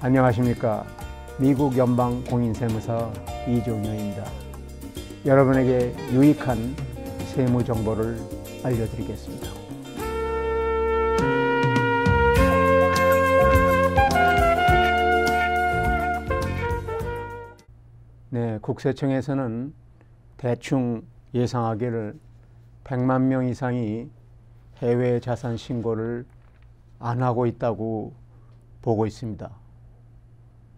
안녕하십니까. 미국 연방 공인세무사 이종효입니다. 여러분에게 유익한 세무 정보를 알려드리겠습니다. 네, 국세청에서는 대충 예상하기를 100만 명 이상이 해외 자산 신고를 안 하고 있다고 보고 있습니다.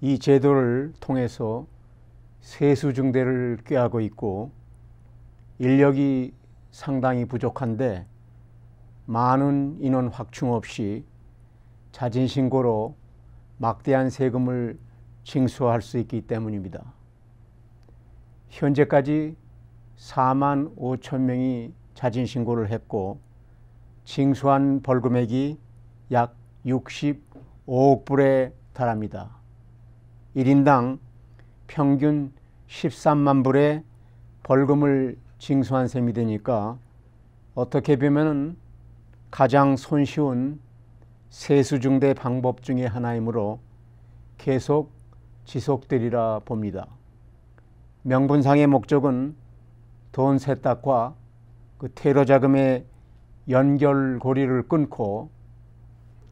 이 제도를 통해서 세수 증대를 꾀하고 있고 인력이 상당히 부족한데 많은 인원 확충 없이 자진신고로 막대한 세금을 징수할 수 있기 때문입니다. 현재까지 4만 5천 명이 자진신고를 했고 징수한 벌금액이 약 65억 불에 달합니다. 1인당 평균 13만 불의 벌금을 징수한 셈이 되니까 어떻게 보면 가장 손쉬운 세수중대 방법 중에 하나이므로 계속 지속되리라 봅니다. 명분상의 목적은 돈 세탁과 그 테러 자금의 연결고리를 끊고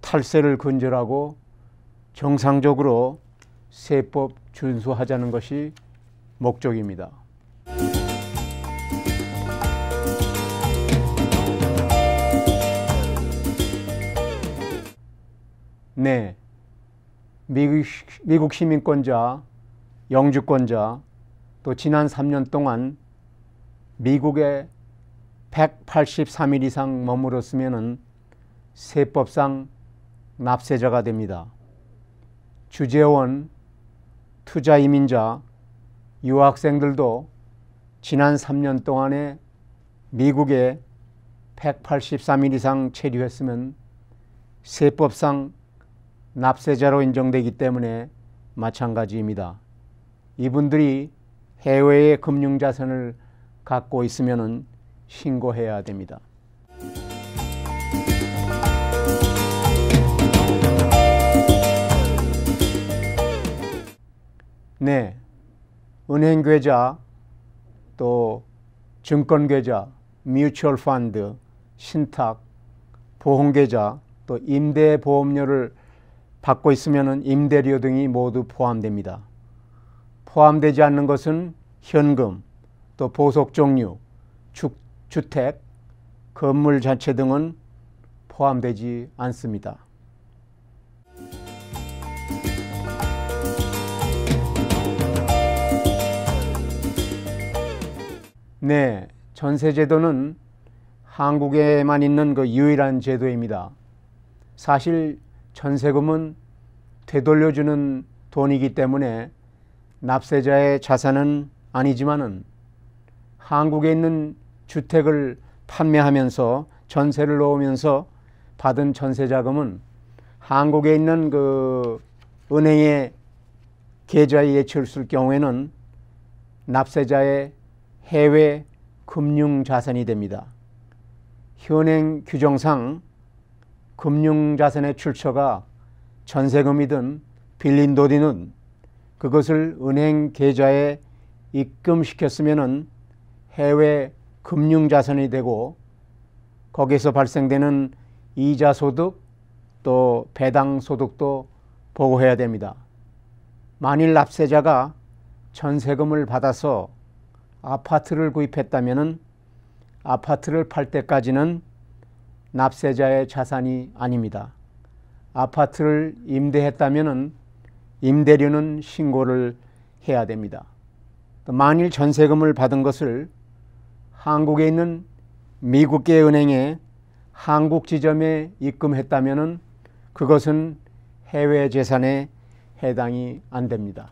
탈세를 근절하고 정상적으로 세법 준수하자는 것이 목적입니다. 네. 미국, 미국 시민권자, 영주권자, 또 지난 3년 동안 미국에 183일 이상 머물었으면 세법상 납세자가 됩니다. 주재원 투자 이민자 유학생들도 지난 3년 동안에 미국에 183일 이상 체류했으면 세법상 납세자로 인정되기 때문에 마찬가지입니다. 이분들이 해외의 금융자산을 갖고 있으면 신고해야 됩니다. 네. 은행 계좌, 또 증권 계좌, 뮤추얼 펀드, 신탁, 보험 계좌, 또 임대 보험료를 받고 있으면 임대료 등이 모두 포함됩니다. 포함되지 않는 것은 현금, 또 보석 종류, 주, 주택, 건물 자체 등은 포함되지 않습니다. 네, 전세 제도는 한국에만 있는 그 유일한 제도입니다. 사실 전세금은 되돌려주는 돈이기 때문에 납세자의 자산은 아니지만은 한국에 있는 주택을 판매하면서 전세를 넣으면서 받은 전세 자금은 한국에 있는 그 은행의 계좌에 예출쓸 경우에는 납세자의 해외 금융 자산이 됩니다. 현행 규정상 금융 자산의 출처가 전세금이든 빌린 돈이든 그것을 은행 계좌에 입금시켰으면 해외 금융 자산이 되고 거기에서 발생되는 이자 소득 또 배당 소득도 보고해야 됩니다. 만일 납세자가 전세금을 받아서 아파트를 구입했다면 아파트를 팔 때까지는 납세자의 자산이 아닙니다. 아파트를 임대했다면 임대료는 신고를 해야 됩니다. 만일 전세금을 받은 것을 한국에 있는 미국계 은행에 한국 지점에 입금했다면 그것은 해외 재산에 해당이 안 됩니다.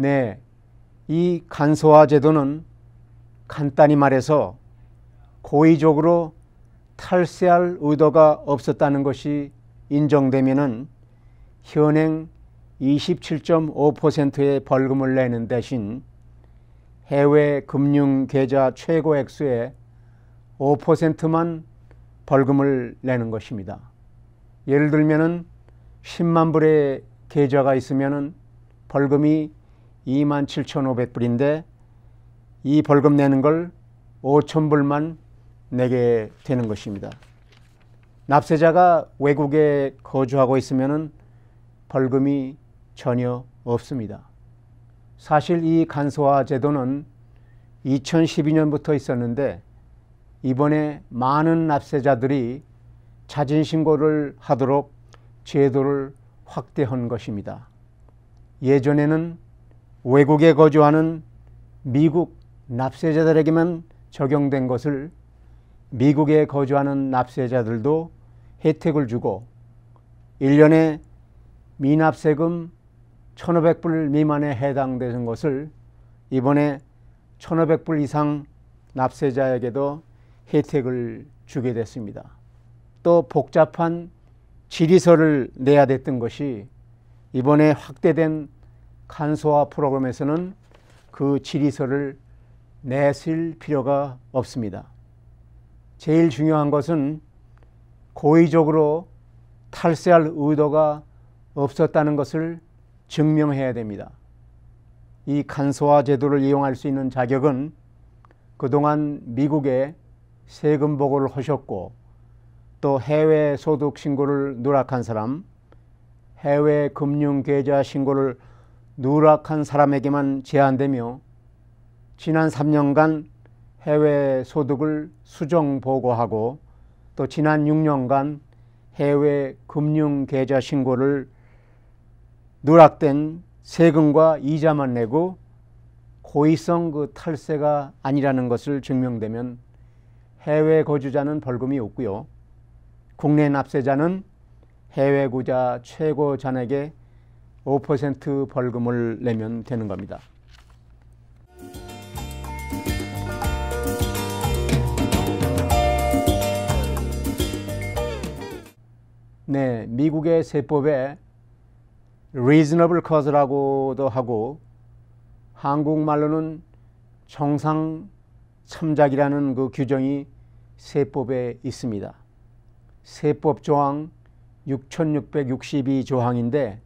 네, 이 간소화 제도는 간단히 말해서 고의적으로 탈세할 의도가 없었다는 것이 인정되면 현행 27.5%의 벌금을 내는 대신 해외 금융 계좌 최고 액수의 5%만 벌금을 내는 것입니다. 예를 들면 10만 불의 계좌가 있으면 벌금이 27,500불인데 이 벌금 내는 걸 5,000불만 내게 되는 것입니다. 납세자가 외국에 거주하고 있으면 벌금이 전혀 없습니다. 사실 이 간소화 제도는 2012년부터 있었는데 이번에 많은 납세자들이 자진신고를 하도록 제도를 확대한 것입니다. 예전에는 외국에 거주하는 미국 납세자들에게만 적용된 것을 미국에 거주하는 납세자들도 혜택을 주고 1년에 미납세금 1,500불 미만에 해당되는 것을 이번에 1,500불 이상 납세자에게도 혜택을 주게 됐습니다. 또 복잡한 지리서를 내야 됐던 것이 이번에 확대된 간소화 프로그램에서는 그 질의서를 내실 필요가 없습니다. 제일 중요한 것은 고의적으로 탈세할 의도가 없었다는 것을 증명해야 됩니다. 이 간소화 제도를 이용할 수 있는 자격은 그동안 미국에 세금 보고를 하셨고 또 해외 소득 신고를 누락한 사람, 해외 금융 계좌 신고를 누락한 사람에게만 제한되며 지난 3년간 해외 소득을 수정 보고하고 또 지난 6년간 해외 금융 계좌 신고를 누락된 세금과 이자만 내고 고의성 그 탈세가 아니라는 것을 증명되면 해외 거주자는 벌금이 없고요. 국내 납세자는 해외 구자 최고 잔액의 5% 벌금을 내면 되는 겁니다. 네, 미국의 세법에 reasonable cause라고도 하고 한국말로는 정상 참작이라는 그 규정이 세법에 있습니다. 세법 조항 6662 조항인데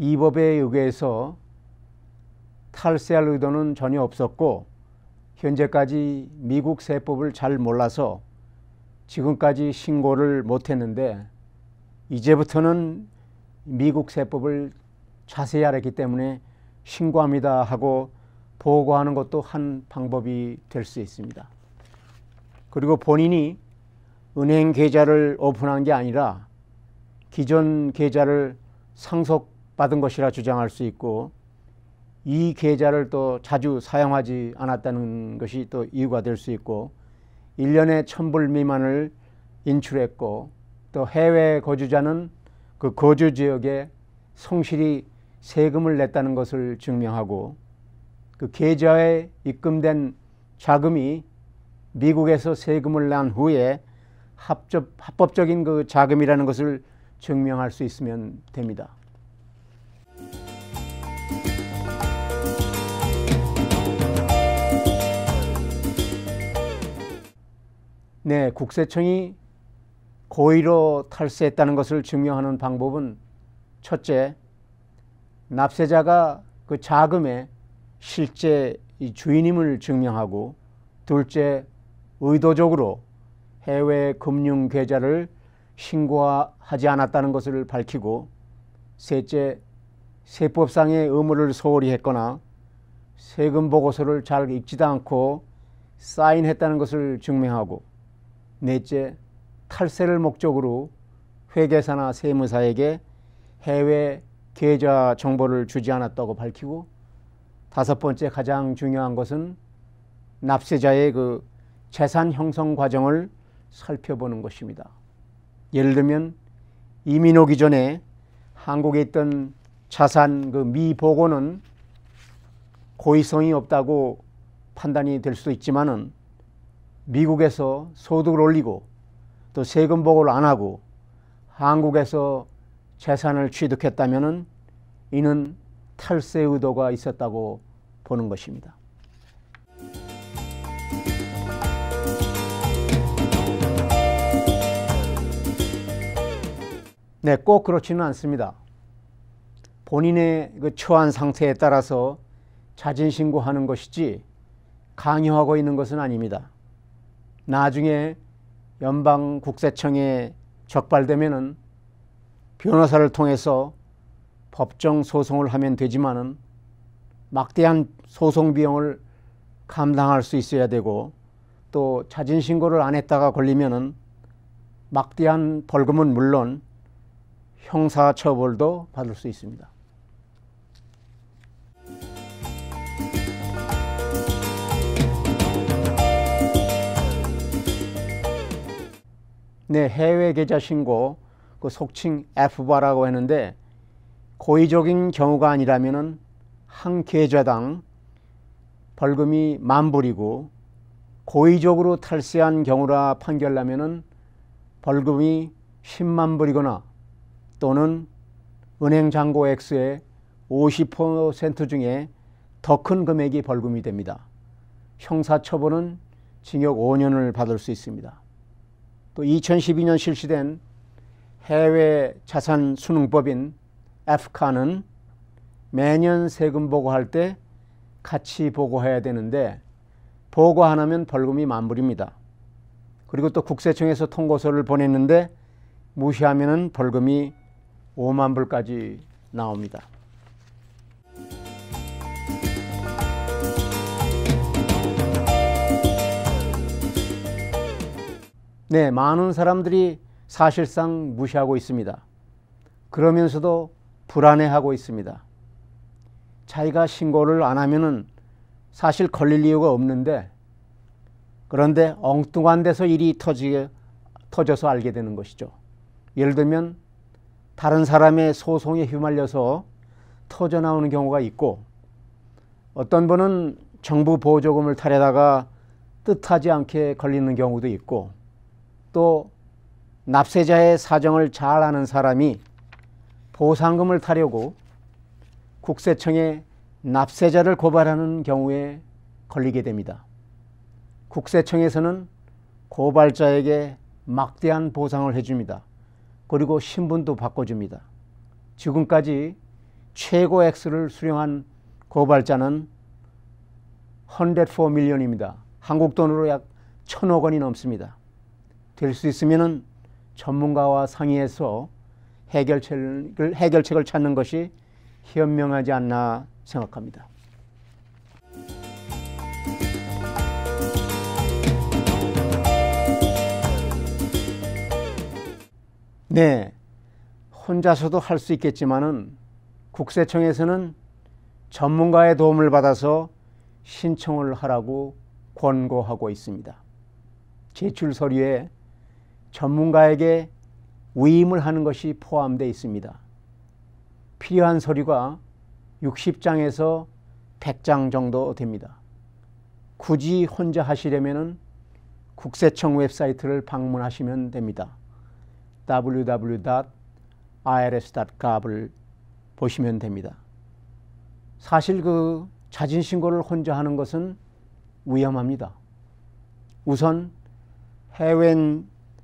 이 법에 의해서 탈세할 의도는 전혀 없었고 현재까지 미국 세법을 잘 몰라서 지금까지 신고를 못했는데 이제부터는 미국 세법을 자세히 알았기 때문에 신고합니다 하고 보고하는 것도 한 방법이 될 수 있습니다. 그리고 본인이 은행 계좌를 오픈한 게 아니라 기존 계좌를 상속 받은 것이라 주장할 수 있고 이 계좌를 또 자주 사용하지 않았다는 것이 또 이유가 될 수 있고 1년에 천불 미만을 인출했고 또 해외 거주자는 그 거주 지역에 성실히 세금을 냈다는 것을 증명하고 그 계좌에 입금된 자금이 미국에서 세금을 낸 후에 합법적인 그 자금이라는 것을 증명할 수 있으면 됩니다. 네, 국세청이 고의로 탈세했다는 것을 증명하는 방법은 첫째, 납세자가 그 자금의 실제 주인임을 증명하고 둘째, 의도적으로 해외 금융 계좌를 신고하지 않았다는 것을 밝히고 셋째, 세법상의 의무를 소홀히 했거나 세금 보고서를 잘 읽지도 않고 사인했다는 것을 증명하고 넷째, 탈세를 목적으로 회계사나 세무사에게 해외 계좌 정보를 주지 않았다고 밝히고 다섯 번째 가장 중요한 것은 납세자의 그 재산 형성 과정을 살펴보는 것입니다. 예를 들면 이민 오기 전에 한국에 있던 자산 그 미보고는 고의성이 없다고 판단이 될수 있지만은 미국에서 소득을 올리고 또 세금 보고를 안 하고 한국에서 재산을 취득했다면 이는 탈세 의도가 있었다고 보는 것입니다. 네, 꼭 그렇지는 않습니다. 본인의 그 처한 상태에 따라서 자진 신고하는 것이지 강요하고 있는 것은 아닙니다. 나중에 연방 국세청에 적발되면은 변호사를 통해서 법정 소송을 하면 되지만은 막대한 소송 비용을 감당할 수 있어야 되고 또 자진 신고를 안 했다가 걸리면은 막대한 벌금은 물론 형사 처벌도 받을 수 있습니다. 네, 해외 계좌 신고, 그 속칭 F바라고 했는데 고의적인 경우가 아니라면은 한 계좌당 벌금이 만 불이고 고의적으로 탈세한 경우라 판결하면은 벌금이 10만 불이거나 또는 은행 잔고 액수의 50% 중에 더 큰 금액이 벌금이 됩니다. 형사처분은 징역 5년을 받을 수 있습니다. 또 2012년 실시된 해외 자산 순응법인 에프카는 매년 세금 보고할 때 같이 보고해야 되는데 보고 안하면 벌금이 만불입니다. 그리고 또 국세청에서 통고서를 보냈는데 무시하면 벌금이 5만 불까지 나옵니다. 네, 많은 사람들이 사실상 무시하고 있습니다. 그러면서도 불안해하고 있습니다. 자기가 신고를 안 하면은 사실 걸릴 이유가 없는데 그런데 엉뚱한 데서 일이 터지게, 터져서 알게 되는 것이죠. 예를 들면 다른 사람의 소송에 휘말려서 터져 나오는 경우가 있고 어떤 분은 정부 보조금을 타려다가 뜻하지 않게 걸리는 경우도 있고 또 납세자의 사정을 잘 아는 사람이 보상금을 타려고 국세청에 납세자를 고발하는 경우에 걸리게 됩니다. 국세청에서는 고발자에게 막대한 보상을 해줍니다. 그리고 신분도 바꿔줍니다. 지금까지 최고 액수를 수령한 고발자는 104밀리언입니다. 한국 돈으로 약 천억 원이 넘습니다. 될수있으면 전문가와 상의해서 해결책을, 해결책을 찾는 것이 현명하지 않나 생각합니다. 네, 혼자서도 할 수 있겠지만은 국세청에서는 전문가의 도움을 받아서 신청을 하라고 권고하고 있습니다. 제출 서류에 전문가에게 위임을 하는 것이 포함되어 있습니다. 필요한 서류가 60장에서 100장 정도 됩니다. 굳이 혼자 하시려면 국세청 웹사이트를 방문하시면 됩니다. www.irs.gov을 보시면 됩니다. 사실 그 자진신고를 혼자 하는 것은 위험합니다. 우선 해외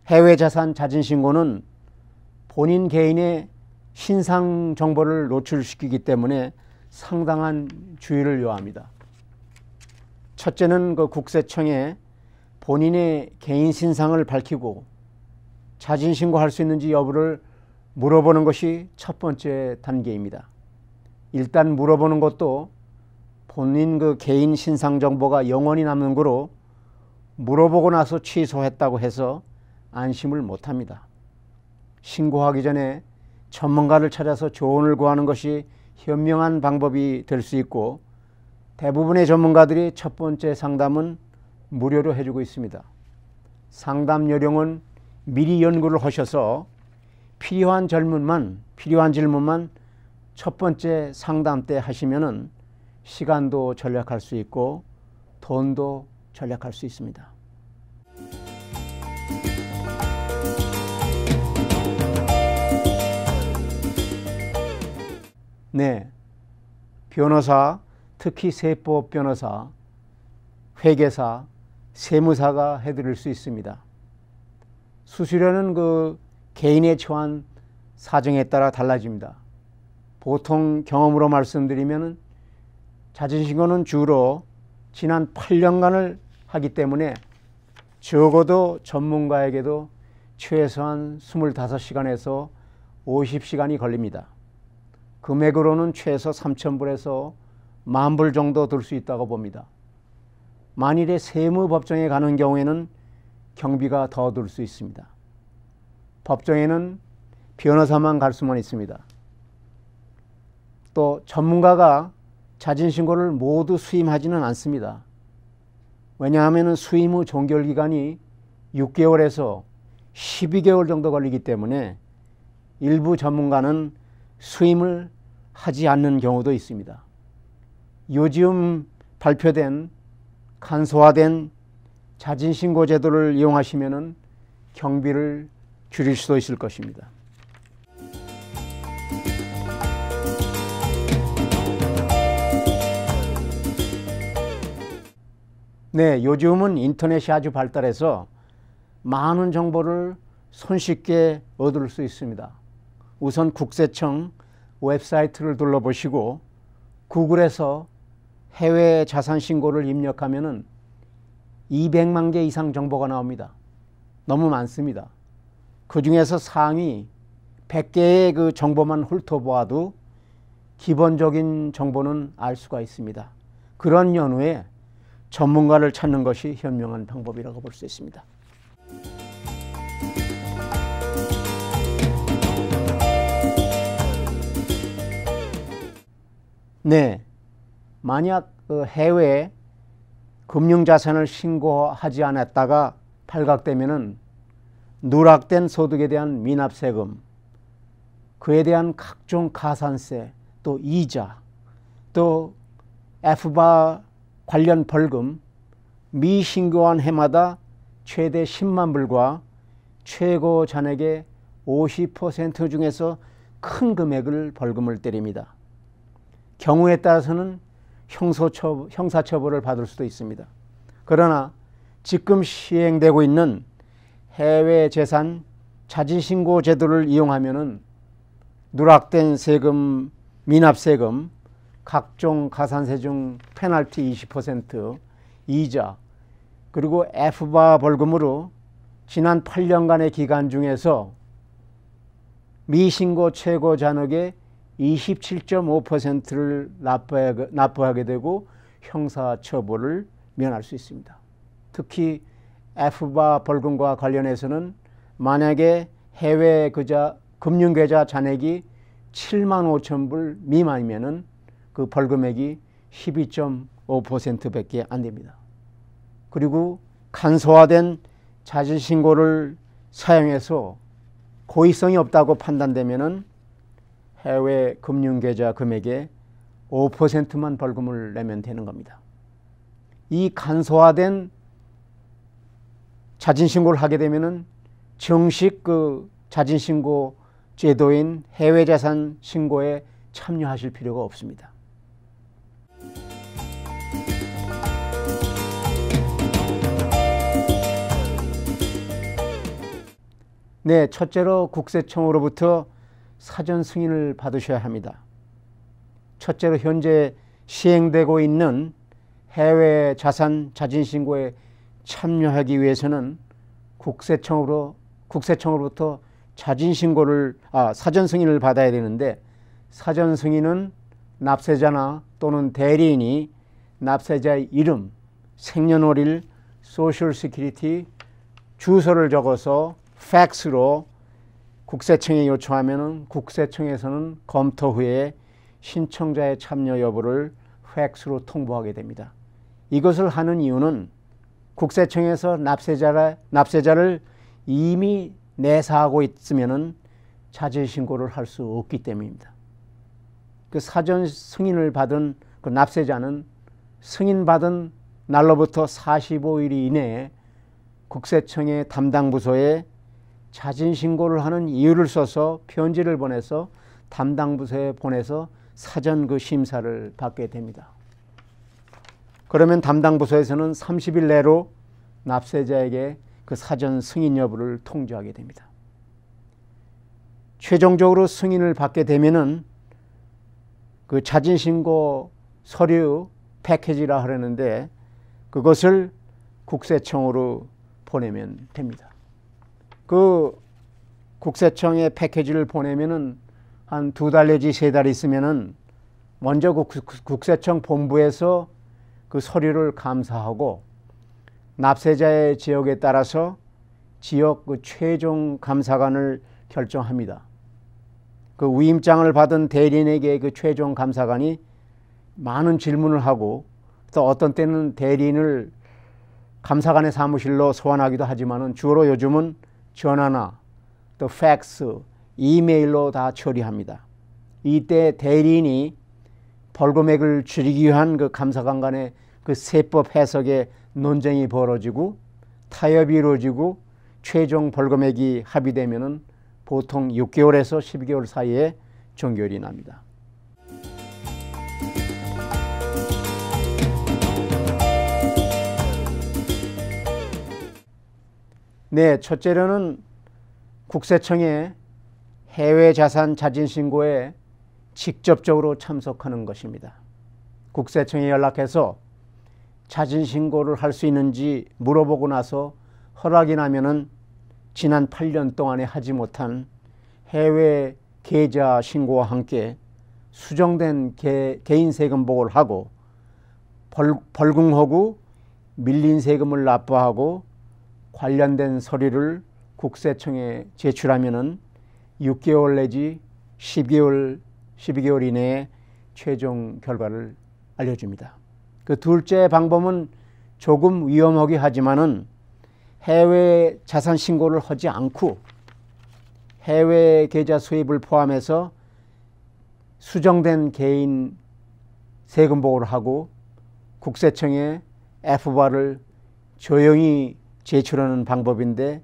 해외 자산 자진 신고는 본인 개인의 신상 정보를 노출시키기 때문에 상당한 주의를 요합니다. 첫째는 그 국세청에 본인의 개인 신상을 밝히고 자진 신고할 수 있는지 여부를 물어보는 것이 첫 번째 단계입니다. 일단 물어보는 것도 본인 그 개인 신상 정보가 영원히 남는 거로 물어보고 나서 취소했다고 해서 안심을 못합니다. 신고하기 전에 전문가를 찾아서 조언을 구하는 것이 현명한 방법이 될 수 있고 대부분의 전문가들이 첫 번째 상담은 무료로 해주고 있습니다. 상담 요령은 미리 연구를 하셔서 필요한 질문만 필요한 질문만 첫 번째 상담 때 하시면은 시간도 절약할 수 있고 돈도 절약할 수 있습니다. 네. 변호사, 특히 세법 변호사, 회계사, 세무사가 해드릴 수 있습니다. 수수료는 그 개인에 처한 사정에 따라 달라집니다. 보통 경험으로 말씀드리면 자진신고는 주로 지난 8년간을 하기 때문에 적어도 전문가에게도 최소한 25시간에서 50시간이 걸립니다. 금액으로는 최소 3,000불에서 만 불 정도 들 수 있다고 봅니다. 만일에 세무법정에 가는 경우에는 경비가 더 들 수 있습니다. 법정에는 변호사만 갈 수만 있습니다. 또 전문가가 자진신고를 모두 수임하지는 않습니다. 왜냐하면 수임 후 종결기간이 6개월에서 12개월 정도 걸리기 때문에 일부 전문가는 수임을 하지 않는 경우도 있습니다. 요즘 발표된 간소화된 자진신고 제도를 이용하시면 경비를 줄일 수도 있을 것입니다. 네, 요즘은 인터넷이 아주 발달해서 많은 정보를 손쉽게 얻을 수 있습니다. 우선 국세청 웹사이트를 둘러보시고 구글에서 해외 자산 신고를 입력하면 200만 개 이상 정보가 나옵니다. 너무 많습니다. 그 중에서 상위 100개의 그 정보만 훑어보아도 기본적인 정보는 알 수가 있습니다. 그런 연후에 전문가를 찾는 것이 현명한 방법이라고 볼 수 있습니다. 네. 만약 그해외 금융자산을 신고하지 않았다가 발각되면 누락된 소득에 대한 미납세금, 그에 대한 각종 가산세, 또 이자, 또 f 프바 관련 벌금, 미신고한 해마다 최대 10만 불과 최고 잔액의 50% 중에서 큰 금액을 벌금을 때립니다. 경우에 따라서는 형소처, 형사처벌을 받을 수도 있습니다. 그러나 지금 시행되고 있는 해외 재산 자진신고 제도를 이용하면은 누락된 세금, 미납세금, 각종 가산세 중 페널티 20%, 이자, 그리고 F바 벌금으로 지난 8년간의 기간 중에서 미신고 최고 잔액의 27.5%를 납부하게 되고 형사처벌을 면할 수 있습니다. 특히 F바 벌금과 관련해서는 만약에 해외 계좌 금융계좌 잔액이 7만 5천 불미만이면그 벌금액이 12.5%밖에 안 됩니다. 그리고 간소화된 자진 신고를 사용해서 고의성이 없다고 판단되면 해외 금융계좌 금액의 5%만 벌금을 내면 되는 겁니다. 이 간소화된 자진신고를 하게 되면 정식 그 자진신고 제도인 해외자산 신고에 참여하실 필요가 없습니다. 네, 첫째로 국세청으로부터 사전 승인을 받으셔야 합니다. 첫째로 현재 시행되고 있는 해외 자산 자진신고에 참여하기 위해서는 국세청으로 국세청으로부터 자진신고를 아, 사전 승인을 받아야 되는데 사전 승인은 납세자나 또는 대리인이 납세자의 이름, 생년월일, 소셜 시큐리티 주소를 적어서 팩스로 국세청에 요청하면 국세청에서는 검토 후에 신청자의 참여 여부를 팩스로 통보하게 됩니다. 이것을 하는 이유는 국세청에서 납세자라, 납세자를 이미 내사하고 있으면 자질 신고를 할 수 없기 때문입니다. 그 사전 승인을 받은 그 납세자는 승인받은 날로부터 45일 이내에 국세청의 담당 부서에 자진 신고를 하는 이유를 써서 편지를 보내서 담당 부서에 보내서 사전 그 심사를 받게 됩니다. 그러면 담당 부서에서는 30일 내로 납세자에게 그 사전 승인 여부를 통지하게 됩니다. 최종적으로 승인을 받게 되면은 그 자진 신고 서류 패키지라 하려는데 그것을 국세청으로 보내면 됩니다. 그 국세청에 패키지를 보내면은 한 두 달 내지 세 달 있으면은 먼저 그 국, 세청 본부에서 그 서류를 감사하고 납세자의 지역에 따라서 지역 그 최종 감사관을 결정합니다. 그 위임장을 받은 대리인에게 그 최종 감사관이 많은 질문을 하고 또 어떤 때는 대리인을 감사관의 사무실로 소환하기도 하지만은 주로 요즘은 전화나 또 팩스, 이메일로 다 처리합니다. 이때 대리인이 벌금액을 줄이기 위한 그 감사관 간의 그 세법 해석의 논쟁이 벌어지고 타협이 이루어지고 최종 벌금액이 합의되면 보통 6개월에서 12개월 사이에 종결이 납니다. 네, 첫째로는 국세청에 해외 자산 자진 신고에 직접적으로 참석하는 것입니다. 국세청에 연락해서 자진 신고를 할 수 있는지 물어보고 나서 허락이 나면은 지난 8년 동안에 하지 못한 해외 계좌 신고와 함께 수정된 개, 인 세금 보고를 하고 벌, 벌금하고 밀린 세금을 납부하고 관련된 서류를 국세청에 제출하면은 6개월 내지 10개월, 12개월 이내에 최종 결과를 알려줍니다. 그 둘째 방법은 조금 위험하기 하지만은 해외 자산 신고를 하지 않고 해외 계좌 수입을 포함해서 수정된 개인 세금 보고를 하고 국세청에 F바를 조용히 제출하는 방법인데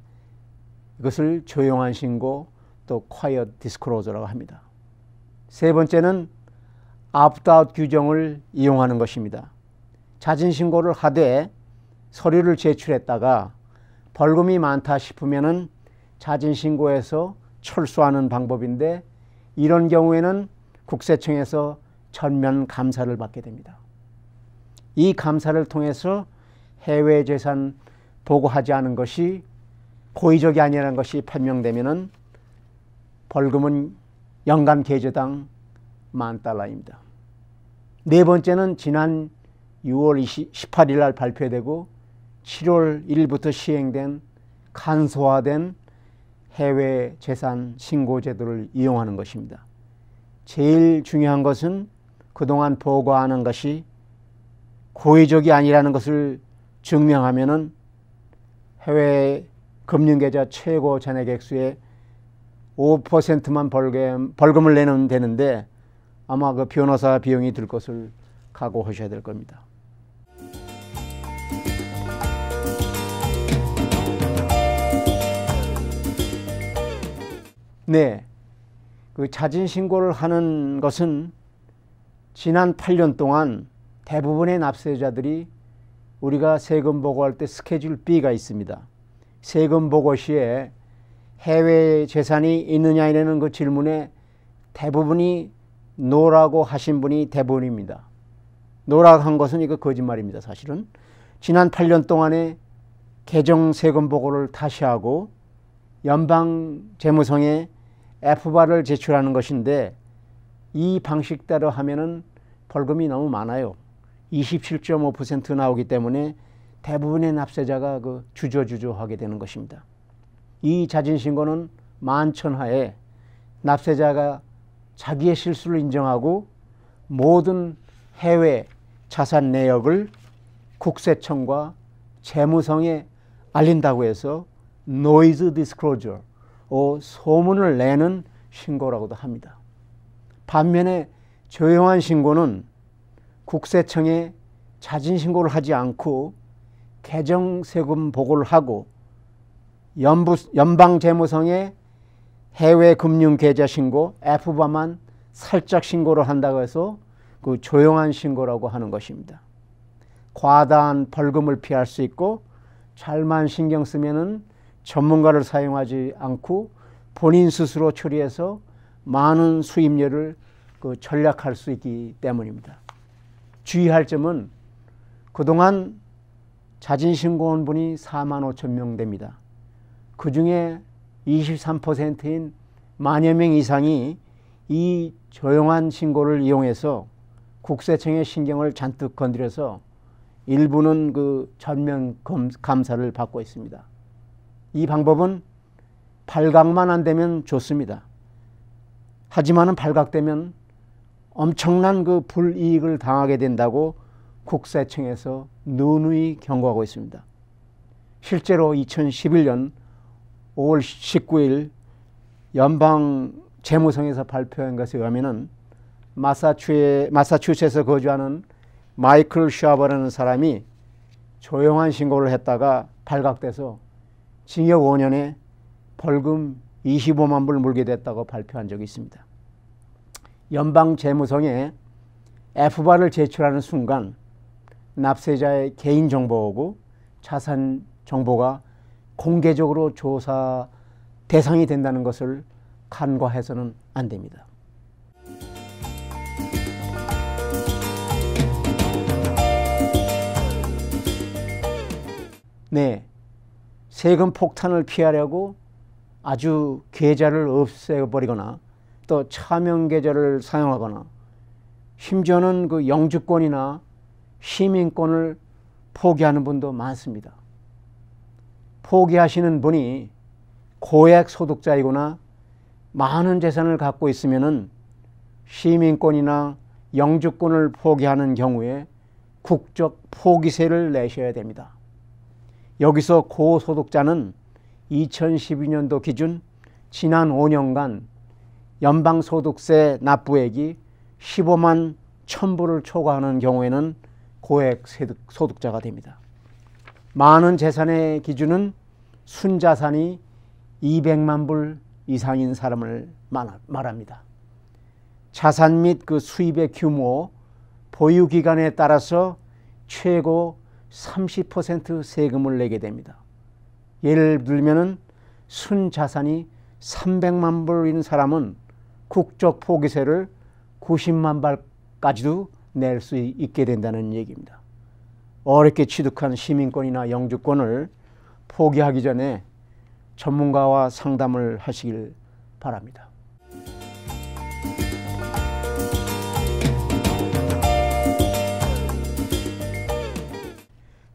이것을 조용한 신고 또 quiet disclosure라고 합니다. 세 번째는 아웃아웃 규정을 이용하는 것입니다. 자진 신고를 하되 서류를 제출했다가 벌금이 많다 싶으면은 자진 신고에서 철수하는 방법인데 이런 경우에는 국세청에서 전면 감사를 받게 됩니다. 이 감사를 통해서 해외 재산 보고하지 않은 것이 고의적이 아니라는 것이 판명되면은 벌금은 영감 계좌당만 달러입니다. 네 번째는 지난 6월 20, 18일 날 발표되고 7월 1일부터 시행된 간소화된 해외 재산 신고 제도를 이용하는 것입니다. 제일 중요한 것은 그동안 보고하는 것이 고의적이 아니라는 것을 증명하면은 해외 금융계좌 최고 잔액액수의 5%만 벌금, 벌금을 내면 되는데 아마 그 변호사 비용이 들 것을 각오하셔야 될 겁니다. 네. 그 자진신고를 하는 것은 지난 8년 동안 대부분의 납세자들이 우리가 세금 보고할 때 스케줄 B가 있습니다. 세금 보고 시에 해외 재산이 있느냐라는그 질문에 대부분이 노라고 하신 분이 대부분입니다. 노라고 한 것은 이거 거짓말입니다. 사실은 지난 8년 동안에 개정 세금 보고를 다시 하고 연방 재무성에 F바를 제출하는 것인데 이 방식대로 하면은 벌금이 너무 많아요. 27.5% 나오기 때문에 대부분의 납세자가 그 주저주저하게 되는 것입니다. 이 자진신고는 만천하에 납세자가 자기의 실수를 인정하고 모든 해외 자산 내역을 국세청과 재무성에 알린다고 해서 노이즈 디스클로저, 어, 소문을 내는 신고라고도 합니다. 반면에 조용한 신고는 국세청에 자진신고를 하지 않고 개정세금 보고를 하고 연부, 연방재무성에 해외금융계좌 신고 F바만 살짝 신고를 한다고 해서 그 조용한 신고라고 하는 것입니다. 과다한 벌금을 피할 수 있고 잘만 신경 쓰면은 전문가를 사용하지 않고 본인 스스로 처리해서 많은 수입료를 그 전략할 수 있기 때문입니다. 주의할 점은 그동안 자진신고 온 분이 4만 5천 명 됩니다. 그 중에 23%인 만여 명 이상이 이 조용한 신고를 이용해서 국세청의 신경을 잔뜩 건드려서 일부는 그 전면 감사를 받고 있습니다. 이 방법은 발각만 안 되면 좋습니다. 하지만 발각되면 엄청난 그 불이익을 당하게 된다고 국세청에서 누누이 경고하고 있습니다. 실제로 2011년 5월 19일 연방 재무성에서 발표한 것에 의하면은 마사추에, 마사추세에서 거주하는 마이클 샤버라는 사람이 조용한 신고를 했다가 발각돼서 징역 5년에 벌금 25만 불 물게 됐다고 발표한 적이 있습니다. 연방재무성에 F바를 제출하는 순간 납세자의 개인정보하고 자산 정보가 공개적으로 조사 대상이 된다는 것을 간과해서는 안 됩니다. 네. 세금 폭탄을 피하려고 아주 계좌를 없애버리거나 또 차명 계좌를 사용하거나 심지어는 그 영주권이나 시민권을 포기하는 분도 많습니다. 포기하시는 분이 고액 소득자이거나 많은 재산을 갖고 있으면은 시민권이나 영주권을 포기하는 경우에 국적 포기세를 내셔야 됩니다. 여기서 고소득자는 2012년도 기준 지난 5년간 연방소득세 납부액이 15만 1000불을 초과하는 경우에는 고액 소득자가 됩니다. 많은 재산의 기준은 순자산이 200만 불 이상인 사람을 말합니다. 자산 및 그 수입의 규모, 보유 기간에 따라서 최고 30% 세금을 내게 됩니다. 예를 들면 순자산이 300만 불인 사람은 국적 포기세를 90만 발까지도 낼 수 있게 된다는 얘기입니다. 어렵게 취득한 시민권이나 영주권을 포기하기 전에 전문가와 상담을 하시길 바랍니다.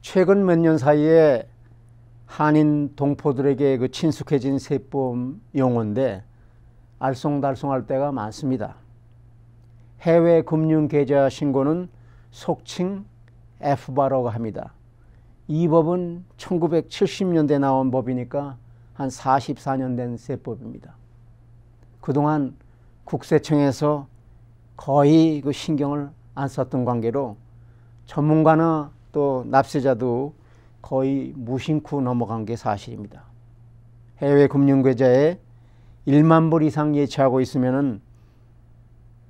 최근 몇 년 사이에 한인 동포들에게 그 친숙해진 세법 용어인데 알쏭달쏭할 때가 많습니다. 해외 금융 계좌 신고는 속칭 F바라고 합니다. 이 법은 1970년대 나온 법이니까 한 44년 된 세법입니다. 그동안 국세청에서 거의 그 신경을 안 썼던 관계로 전문가나 또 납세자도 거의 무심코 넘어간 게 사실입니다. 해외 금융계좌에 1만 불 이상 예치하고 있으면은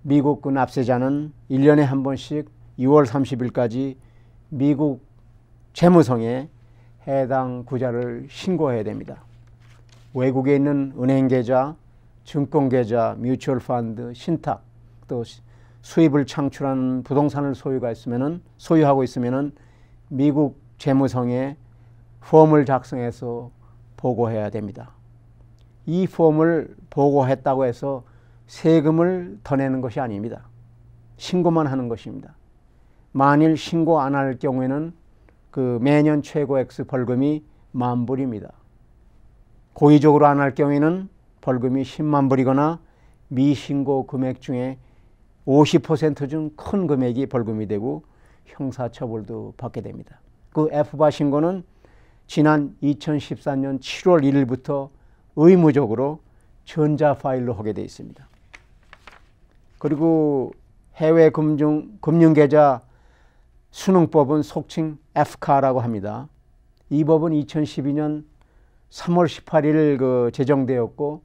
미국군 압세자는 1년에 한 번씩 2월 30일까지 미국 재무성에 해당 구좌를 신고해야 됩니다. 외국에 있는 은행 계좌, 증권 계좌, 뮤추얼 펀드, 신탁, 또 수입을 창출한 부동산을 소유가 있으면은 소유하고 있으면은 미국 재무성에 폼을 작성해서 보고해야 됩니다. 이 폼을 보고했다고 해서 세금을 더 내는 것이 아닙니다. 신고만 하는 것입니다. 만일 신고 안 할 경우에는 그 매년 최고 액수 벌금이 만 불입니다. 고의적으로 안 할 경우에는 벌금이 10만 불이거나 미신고 금액 중에 50%중 큰 금액이 벌금이 되고 형사처벌도 받게 됩니다. 그 F바 신고는 지난 2014년 7월 1일부터 의무적으로 전자 파일로 하게 되어 있습니다. 그리고 해외 금융 금융계좌 수능법은 속칭 FCA라고 합니다. 이 법은 2012년 3월 18일 그 제정되었고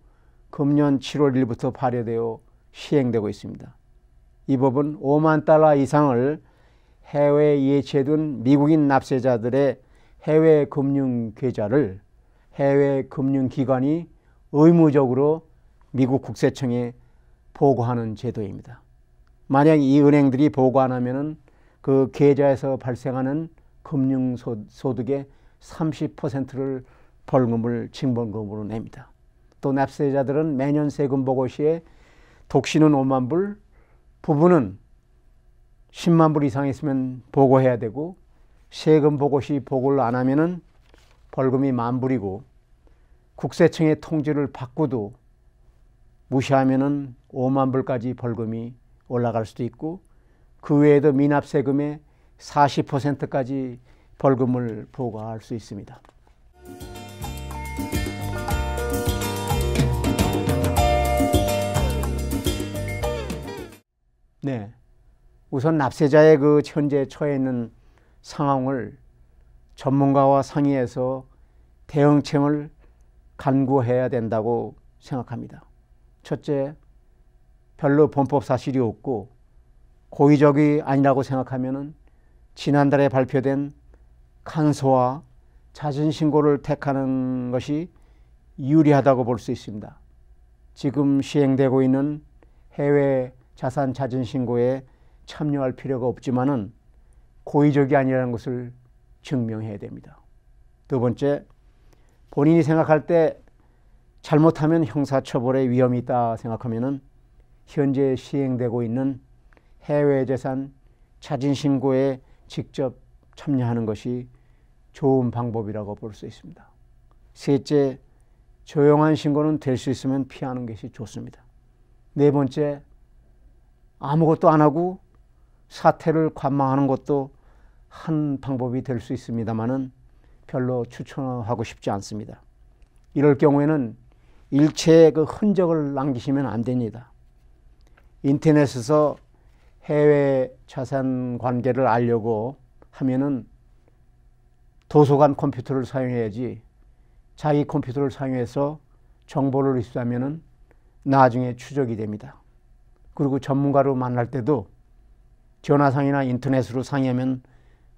금년 7월 1일부터 발효되어 시행되고 있습니다. 이 법은 5만 달러 이상을 해외 예치둔 미국인 납세자들의 해외 금융 계좌를 해외 금융기관이 의무적으로 미국 국세청에 보고하는 제도입니다. 만약 이 은행들이 보고 안 하면은 그 계좌에서 발생하는 금융 소득의 30%를 벌금을 징벌금으로 냅니다. 또 납세자들은 매년 세금 보고 시에 독신은 5만 불, 부부는 10만 불 이상 있으면 보고해야 되고 세금 보고 시 보고를 안 하면은 벌금이 만불이고 국세청의 통지를 받고도 무시하면은 5만 불까지 벌금이 올라갈 수도 있고 그 외에도 미납세금의 40%까지 벌금을 부과할 수 있습니다. 네. 우선 납세자의 그 현재 처해 있는 상황을 전문가와 상의해서 대응책을 간구해야 된다고 생각합니다. 첫째, 별로 범법 사실이 없고 고의적이 아니라고 생각하면 지난달에 발표된 칸소와 자진 신고를 택하는 것이 유리하다고 볼 수 있습니다. 지금 시행되고 있는 해외 자산 자진 신고에 참여할 필요가 없지만 고의적이 아니라는 것을 증명해야 됩니다. 두 번째, 본인이 생각할 때 잘못하면 형사처벌의 위험이 있다 생각하면은 현재 시행되고 있는 해외 재산 차진 신고에 직접 참여하는 것이 좋은 방법이라고 볼 수 있습니다. 셋째, 조용한 신고는 될 수 있으면 피하는 것이 좋습니다. 네 번째, 아무것도 안 하고 사태를 관망하는 것도 한 방법이 될 수 있습니다만은 별로 추천하고 싶지 않습니다. 이럴 경우에는 일체의 그 흔적을 남기시면 안 됩니다. 인터넷에서 해외 자산 관계를 알려고 하면은 도서관 컴퓨터를 사용해야지 자기 컴퓨터를 사용해서 정보를 입수하면은 나중에 추적이 됩니다. 그리고 전문가로 만날 때도 전화상이나 인터넷으로 상의하면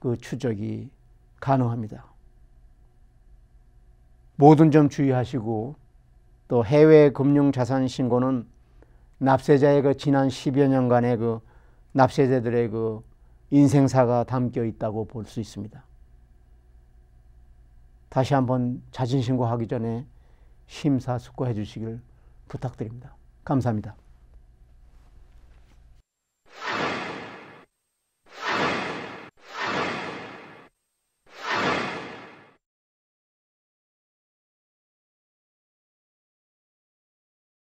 그 추적이 가능합니다. 모든 점 주의하시고 또 해외 금융 자산 신고는 납세자의 그 지난 10여 년간의 그 납세자들의 그 인생사가 담겨 있다고 볼 수 있습니다. 다시 한번 자진 신고하기 전에 심사숙고해 주시길 부탁드립니다. 감사합니다.